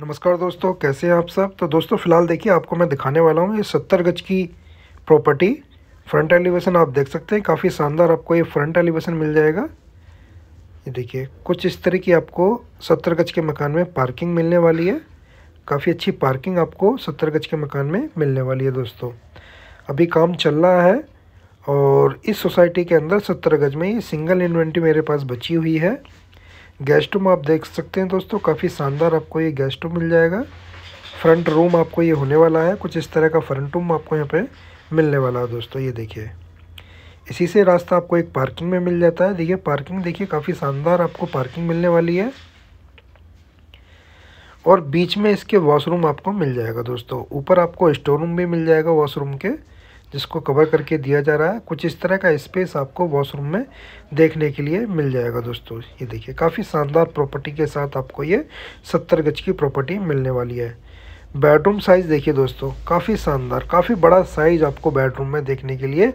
नमस्कार दोस्तों कैसे हैं आप सब तो दोस्तों फ़िलहाल देखिए आपको मैं दिखाने वाला हूँ ये सत्तर गज की प्रॉपर्टी फ्रंट एलिवेशन आप देख सकते हैं काफ़ी शानदार आपको ये फ्रंट एलिवेशन मिल जाएगा ये देखिए कुछ इस तरह की आपको सत्तर गज के मकान में पार्किंग मिलने वाली है काफ़ी अच्छी पार्किंग आपको सत्तर गज के मकान में मिलने वाली है दोस्तों अभी काम चल रहा है और इस सोसाइटी के अंदर सत्तर गज में ये सिंगल इन्वेंट्री मेरे पास बची हुई है गेस्ट रूम आप देख सकते हैं दोस्तों काफ़ी शानदार आपको ये गेस्ट रूम मिल जाएगा फ्रंट रूम आपको ये होने वाला है कुछ इस तरह का फ्रंट रूम आपको यहाँ पे मिलने वाला है दोस्तों ये देखिए इसी से रास्ता आपको एक पार्किंग में मिल जाता है देखिए पार्किंग देखिए काफ़ी शानदार आपको पार्किंग मिलने वाली है और बीच में इसके वॉशरूम आपको मिल जाएगा दोस्तों ऊपर आपको स्टोर रूम भी मिल जाएगा वॉशरूम के जिसको कवर करके दिया जा रहा है कुछ इस तरह का स्पेस आपको वॉशरूम में देखने के लिए मिल जाएगा दोस्तों ये देखिए काफ़ी शानदार प्रॉपर्टी के साथ आपको ये सत्तर गज की प्रॉपर्टी मिलने वाली है बेडरूम साइज़ देखिए दोस्तों काफ़ी शानदार काफ़ी बड़ा साइज़ आपको बेडरूम में देखने के लिए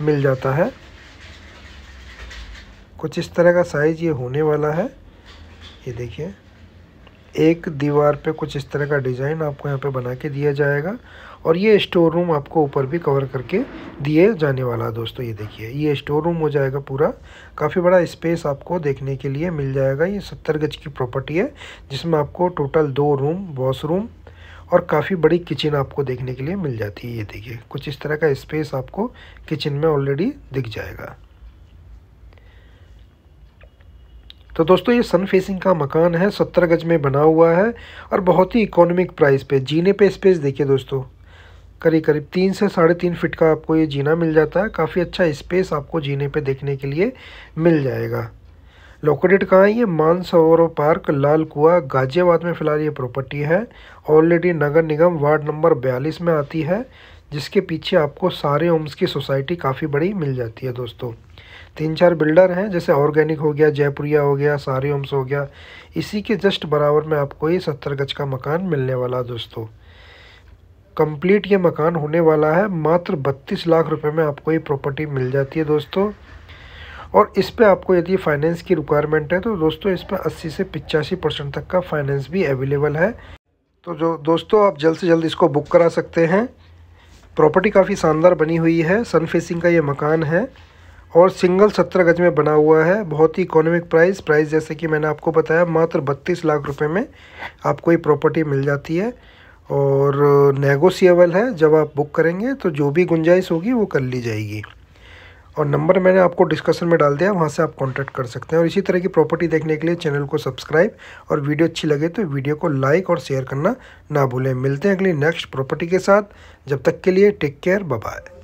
मिल जाता है कुछ इस तरह का साइज़ ये होने वाला है ये देखिए एक दीवार पे कुछ इस तरह का डिज़ाइन आपको यहाँ पे बना के दिया जाएगा और ये स्टोर रूम आपको ऊपर भी कवर करके दिए जाने वाला है दोस्तों ये देखिए ये स्टोर रूम हो जाएगा पूरा काफ़ी बड़ा स्पेस आपको देखने के लिए मिल जाएगा ये सत्तर गज की प्रॉपर्टी है जिसमें आपको टोटल दो रूम वॉशरूम और काफ़ी बड़ी किचन आपको देखने के लिए मिल जाती है ये देखिए कुछ इस तरह का स्पेस आपको किचन में ऑलरेडी दिख जाएगा तो दोस्तों ये सन फेसिंग का मकान है सत्तर गज में बना हुआ है और बहुत ही इकोनॉमिक प्राइस पे जीने पे स्पेस देखिए दोस्तों करीब करीब तीन से साढ़े तीन फिट का आपको ये जीना मिल जाता है काफ़ी अच्छा स्पेस आपको जीने पे देखने के लिए मिल जाएगा लोकेटेड कहाँ है ये मानसरोवर पार्क लाल कुआ गाजियाबाद में फ़िलहाल ये प्रॉपर्टी है ऑलरेडी नगर निगम वार्ड नंबर बयालीस में आती है जिसके पीछे आपको सारे होम्स की सोसाइटी काफ़ी बड़ी मिल जाती है दोस्तों तीन चार बिल्डर हैं जैसे ऑर्गेनिक हो गया जयपुरिया हो गया सारे होम्स हो गया इसी के जस्ट बराबर में आपको ये सत्तर गज का मकान मिलने वाला दोस्तों कंप्लीट ये मकान होने वाला है मात्र बत्तीस लाख रुपए में आपको ये प्रॉपर्टी मिल जाती है दोस्तों और इस पर आपको यदि फाइनेंस की रिक्वायरमेंट है तो दोस्तों इस पर अस्सी से पिचासी परसेंट तक का फाइनेंस भी अवेलेबल है तो जो दोस्तों आप जल्द से जल्द इसको बुक करा सकते हैं प्रॉपर्टी काफ़ी शानदार बनी हुई है सन फेसिंग का ये मकान है और सिंगल सत्रह गज में बना हुआ है बहुत ही इकोनॉमिक प्राइस प्राइस जैसे कि मैंने आपको बताया मात्र बत्तीस लाख रुपए में आपको ये प्रॉपर्टी मिल जाती है और नेगोशिएबल है जब आप बुक करेंगे तो जो भी गुंजाइश होगी वो कर ली जाएगी और नंबर मैंने आपको डिस्कशन में डाल दिया वहाँ से आप कॉन्टैक्ट कर सकते हैं और इसी तरह की प्रॉपर्टी देखने के लिए चैनल को सब्सक्राइब और वीडियो अच्छी लगे तो वीडियो को लाइक और शेयर करना ना भूलें मिलते हैं अगली नेक्स्ट प्रॉपर्टी के साथ जब तक के लिए टेक केयर बाय